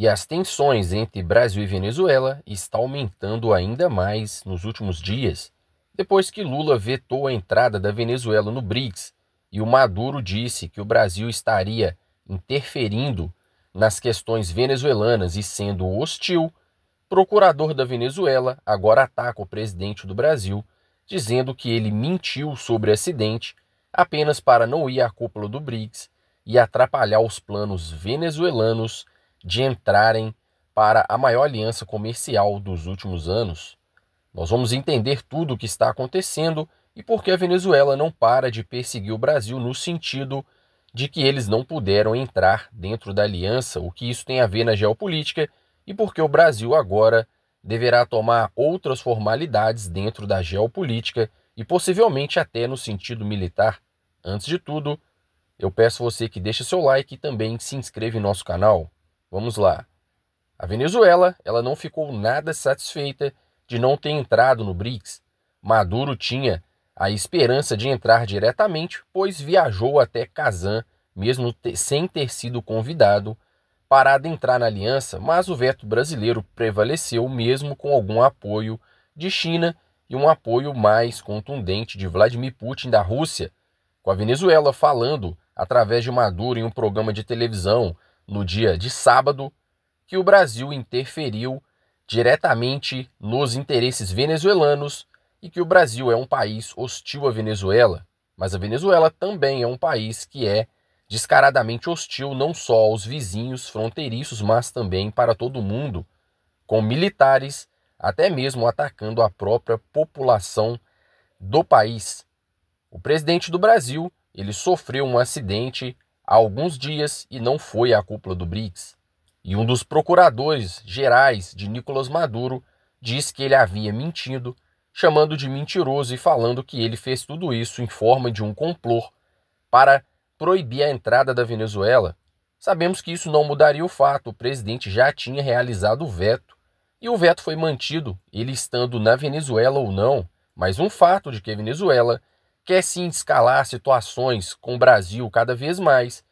E as tensões entre Brasil e Venezuela estão aumentando ainda mais nos últimos dias, depois que Lula vetou a entrada da Venezuela no BRICS e o Maduro disse que o Brasil estaria interferindo nas questões venezuelanas e sendo hostil, procurador da Venezuela agora ataca o presidente do Brasil, dizendo que ele mentiu sobre o acidente apenas para não ir à cúpula do BRICS e atrapalhar os planos venezuelanos de entrarem para a maior aliança comercial dos últimos anos. Nós vamos entender tudo o que está acontecendo e por que a Venezuela não para de perseguir o Brasil no sentido de que eles não puderam entrar dentro da aliança, o que isso tem a ver na geopolítica e por que o Brasil agora deverá tomar outras formalidades dentro da geopolítica e possivelmente até no sentido militar. Antes de tudo, eu peço você que deixe seu like e também se inscreva em nosso canal. Vamos lá. A Venezuela, ela não ficou nada satisfeita de não ter entrado no BRICS. Maduro tinha a esperança de entrar diretamente, pois viajou até Kazan, mesmo te sem ter sido convidado, para adentrar na aliança, mas o veto brasileiro prevaleceu mesmo com algum apoio de China e um apoio mais contundente de Vladimir Putin da Rússia, com a Venezuela falando através de Maduro em um programa de televisão no dia de sábado que o Brasil interferiu diretamente nos interesses venezuelanos e que o Brasil é um país hostil à Venezuela, mas a Venezuela também é um país que é descaradamente hostil não só aos vizinhos fronteiriços, mas também para todo mundo, com militares até mesmo atacando a própria população do país. O presidente do Brasil, ele sofreu um acidente há alguns dias e não foi à cúpula do BRICS. E um dos procuradores gerais de Nicolás Maduro diz que ele havia mentido, chamando de mentiroso e falando que ele fez tudo isso em forma de um complô para proibir a entrada da Venezuela. Sabemos que isso não mudaria o fato, o presidente já tinha realizado o veto e o veto foi mantido, ele estando na Venezuela ou não, mas um fato de que a Venezuela quer sim escalar situações com o Brasil cada vez mais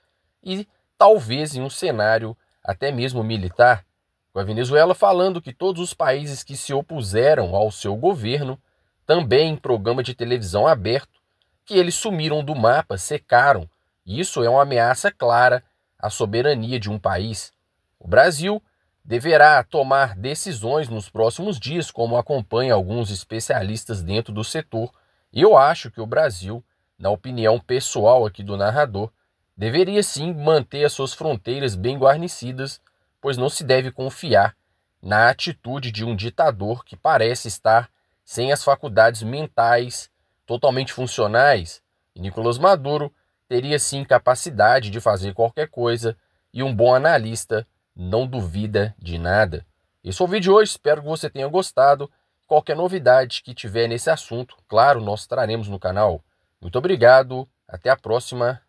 e talvez em um cenário até mesmo militar, com a Venezuela falando que todos os países que se opuseram ao seu governo, também em programa de televisão aberto, que eles sumiram do mapa, secaram. Isso é uma ameaça clara à soberania de um país. O Brasil deverá tomar decisões nos próximos dias, como acompanha alguns especialistas dentro do setor e eu acho que o Brasil, na opinião pessoal aqui do narrador, deveria sim manter as suas fronteiras bem guarnecidas, pois não se deve confiar na atitude de um ditador que parece estar sem as faculdades mentais totalmente funcionais. E Nicolás Maduro teria sim capacidade de fazer qualquer coisa e um bom analista não duvida de nada. Esse foi é o vídeo de hoje, espero que você tenha gostado. Qualquer novidade que tiver nesse assunto, claro, nós traremos no canal. Muito obrigado, até a próxima.